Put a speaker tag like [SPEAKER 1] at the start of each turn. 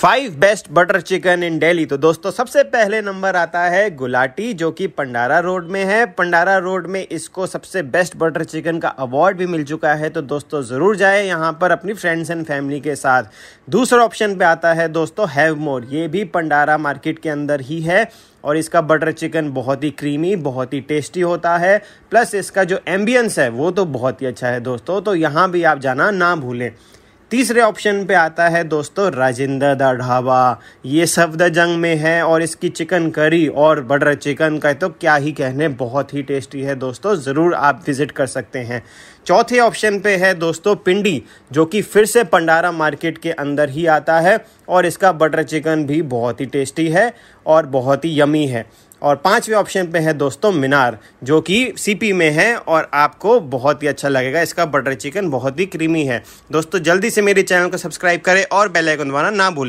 [SPEAKER 1] five best butter chicken in Delhi तो दोस्तों सबसे पहले नंबर आता है गुलाटी जो कि पंडारा रोड में है पंडारा रोड में इसको सबसे बेस्ट बटर चिकन का अवार्ड भी मिल चुका है तो दोस्तों ज़रूर जाए यहाँ पर अपनी फ्रेंड्स एंड फैमिली के साथ दूसरा ऑप्शन पे आता है दोस्तों हैव मोर ये भी पंडारा मार्केट के अंदर ही है और इसका बटर चिकन बहुत ही क्रीमी बहुत ही टेस्टी होता है प्लस इसका जो एम्बियंस है वो तो बहुत ही अच्छा है दोस्तों तो यहाँ भी आप जाना ना भूलें तीसरे ऑप्शन पे आता है दोस्तों राजेंद्र द ढाबा ये जंग में है और इसकी चिकन करी और बटर चिकन का तो क्या ही कहने बहुत ही टेस्टी है दोस्तों ज़रूर आप विज़िट कर सकते हैं चौथे ऑप्शन पे है दोस्तों पिंडी जो कि फिर से पंडारा मार्केट के अंदर ही आता है और इसका बटर चिकन भी बहुत ही टेस्टी है और बहुत ही यमी है और पांचवे ऑप्शन पे है दोस्तों मीनार जो कि सीपी में है और आपको बहुत ही अच्छा लगेगा इसका बटर चिकन बहुत ही क्रीमी है दोस्तों जल्दी से मेरे चैनल को सब्सक्राइब करें और बेल आइकन दबाना ना भूलें